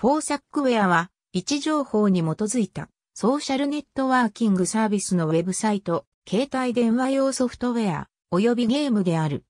フォーサックウェアは位置情報に基づいたソーシャルネットワーキングサービスのウェブサイト、携帯電話用ソフトウェア、及びゲームである。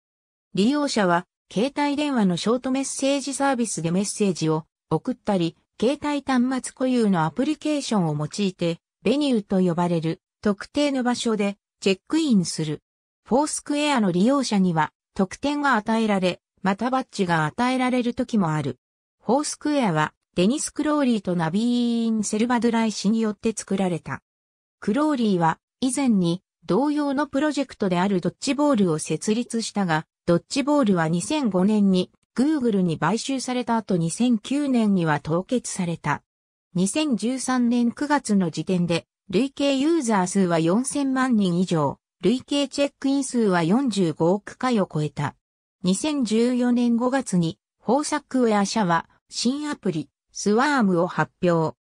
利用者は携帯電話のショートメッセージサービスでメッセージを送ったり、携帯端末固有のアプリケーションを用いて、ベニューと呼ばれる特定の場所でチェックインする。フォースクエアの利用者には特典が与えられ、またバッジが与えられる時もある。フォースクエアはデニス・クローリーとナビーン・セルバドライ氏によって作られた。クローリーは以前に同様のプロジェクトであるドッジボールを設立したが、ドッジボールは2005年に Google に買収された後2009年には凍結された。2013年9月の時点で、累計ユーザー数は4000万人以上、累計チェックイン数は45億回を超えた。2014年5月に、フ作ーサックウェア社は、新アプリ、スワームを発表。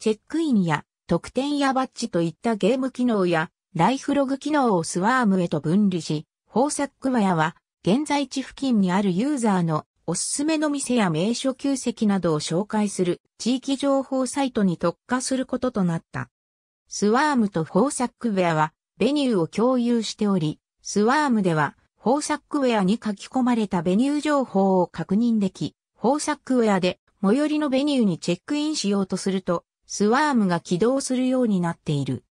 チェックインや特典やバッジといったゲーム機能やライフログ機能をスワームへと分離し、豊作熊谷は現在地付近にあるユーザーのおすすめの店や名所旧跡などを紹介する地域情報サイトに特化することとなった。スワームとフォーサックウェアはベニューを共有しており、スワームではフォーサックウェアに書き込まれたベニュー情報を確認でき、フォーサックウェアで最寄りのベニューにチェックインしようとすると、スワームが起動するようになっている。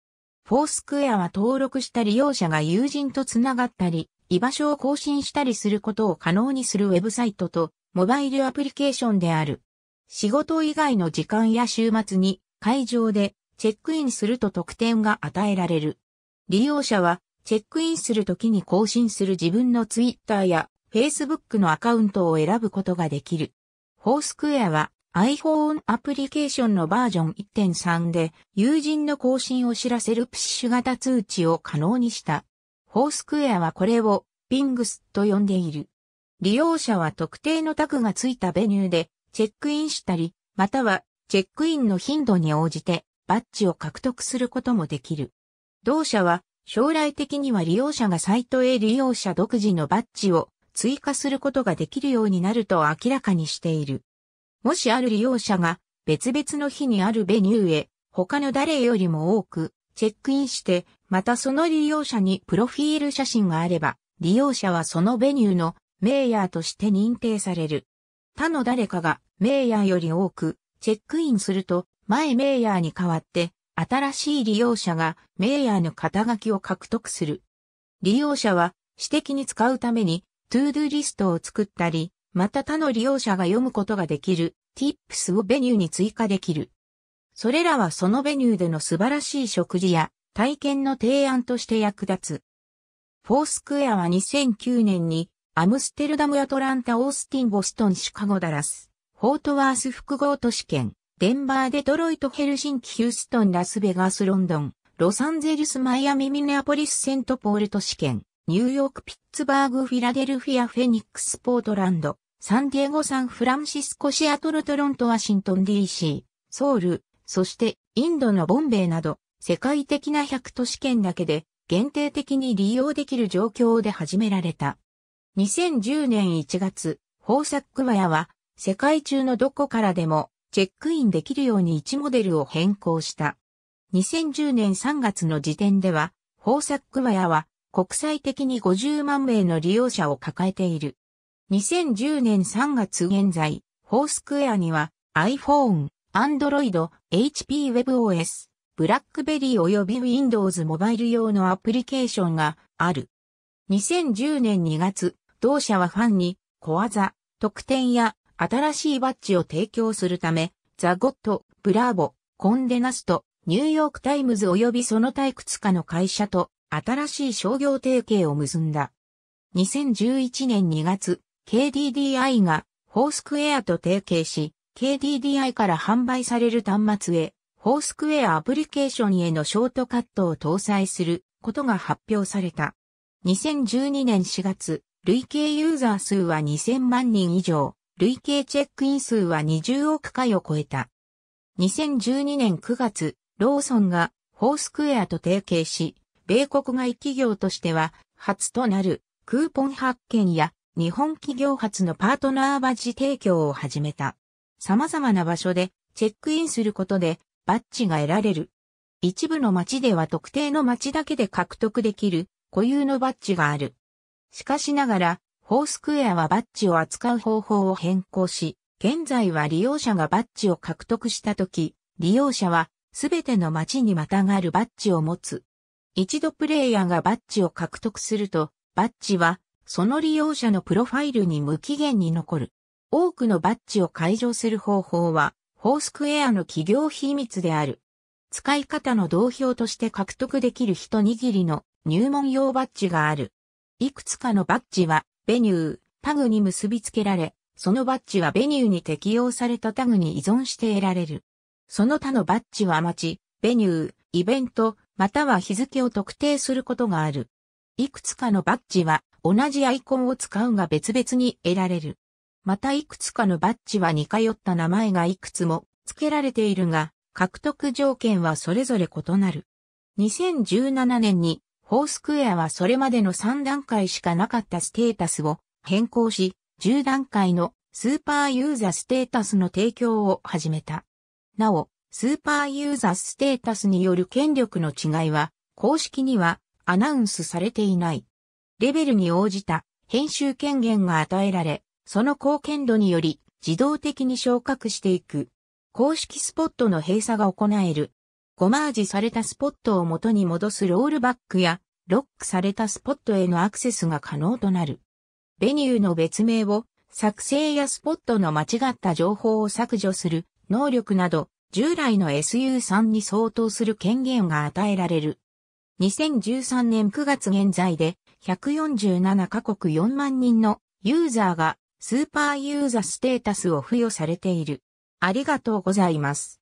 フォースクエアは登録した利用者が友人とつながったり、居場所を更新したりすることを可能にするウェブサイトと、モバイルアプリケーションである。仕事以外の時間や週末に会場でチェックインすると特典が与えられる。利用者はチェックインするときに更新する自分のツイッターや Facebook のアカウントを選ぶことができる。フォースクエアは iPhone アプリケーションのバージョン1.3で友人の更新を知らせるプッシュ型通知を可能にした。フォースクエアはこれを i ングスと呼んでいる。利用者は特定のタグがついたベニューでチェックインしたり、またはチェックインの頻度に応じてバッジを獲得することもできる。同社は将来的には利用者がサイトへ利用者独自のバッジを追加することができるようになると明らかにしている。もしある利用者が別々の日にあるベニューへ他の誰よりも多くチェックインして、またその利用者にプロフィール写真があれば、利用者はそのベニューのメイヤーとして認定される。他の誰かがメイヤーより多くチェックインすると、前メイヤーに代わって新しい利用者がメイヤーの肩書きを獲得する。利用者は私的に使うためにトゥードゥリストを作ったり、また他の利用者が読むことができる tips をメニューに追加できる。それらはそのメニューでの素晴らしい食事や体験の提案として役立つ。フォースクエアは2009年にアムステルダムアトランタオースティンボストンシカゴダラス、フォートワース複合都市圏、デンバーデトロイトヘルシンキヒューストンラスベガスロンドン、ロサンゼルスマイアミミネアポリスセントポール都市圏、ニューヨーク、ピッツバーグ、フィラデルフィア、フェニックス、ポートランド、サンディエゴ、サンフランシスコ、シアトル、トロント、ワシントン DC、ソウル、そしてインドのボンベイなど、世界的な100都市圏だけで限定的に利用できる状況で始められた。2010年1月、ホーサックワヤは世界中のどこからでもチェックインできるように1モデルを変更した。2010年3月の時点では、ホーサックワヤは国際的に50万名の利用者を抱えている。2010年3月現在、フォースクエアには iPhone、Android、HP WebOS、BlackBerry 及び Windows モバイル用のアプリケーションがある。2010年2月、同社はファンに小技、特典や新しいバッジを提供するため、ザ・ゴット、ブラーボ、コンデナスト、ニューヨークタイムズ及びその退屈くの会社と新しい商業提携を結んだ。2011年2月、KDDI がフォースクエアと提携し、KDDI から販売される端末へ、フォースクエアアプリケーションへのショートカットを搭載することが発表された。2012年4月、累計ユーザー数は2000万人以上、累計チェックイン数は20億回を超えた。2012年9月、ローソンがフォースクエアと提携し、米国外企業としては初となるクーポン発券や日本企業発のパートナーバッジ提供を始めた。様々な場所でチェックインすることでバッジが得られる。一部の街では特定の街だけで獲得できる固有のバッジがある。しかしながら、フォースクエアはバッジを扱う方法を変更し、現在は利用者がバッジを獲得したとき、利用者はすべての町にまたがるバッジを持つ一度プレイヤーがバッジを獲得すると、バッジはその利用者のプロファイルに無期限に残る。多くのバッジを解除する方法は、フォースクエアの企業秘密である。使い方の同票として獲得できる一握りの入門用バッジがある。いくつかのバッジは、ベニュー、タグに結びつけられ、そのバッジはベニューに適用されたタグに依存して得られる。その他のバッジは街、ベニュー、イベント、または日付を特定することがある。いくつかのバッジは同じアイコンを使うが別々に得られる。またいくつかのバッジは似通った名前がいくつも付けられているが、獲得条件はそれぞれ異なる。2017年に、フォースクエアはそれまでの3段階しかなかったステータスを変更し、10段階のスーパーユーザーステータスの提供を始めた。なお、スーパーユーザーステータスによる権力の違いは、公式にはアナウンスされていない。レベルに応じた編集権限が与えられ、その貢献度により自動的に昇格していく。公式スポットの閉鎖が行える。ゴマージされたスポットを元に戻すロールバックや、ロックされたスポットへのアクセスが可能となる。ベニューの別名を作成やスポットの間違った情報を削除する能力など従来の SU3 に相当する権限が与えられる。2013年9月現在で147カ国4万人のユーザーがスーパーユーザステータスを付与されている。ありがとうございます。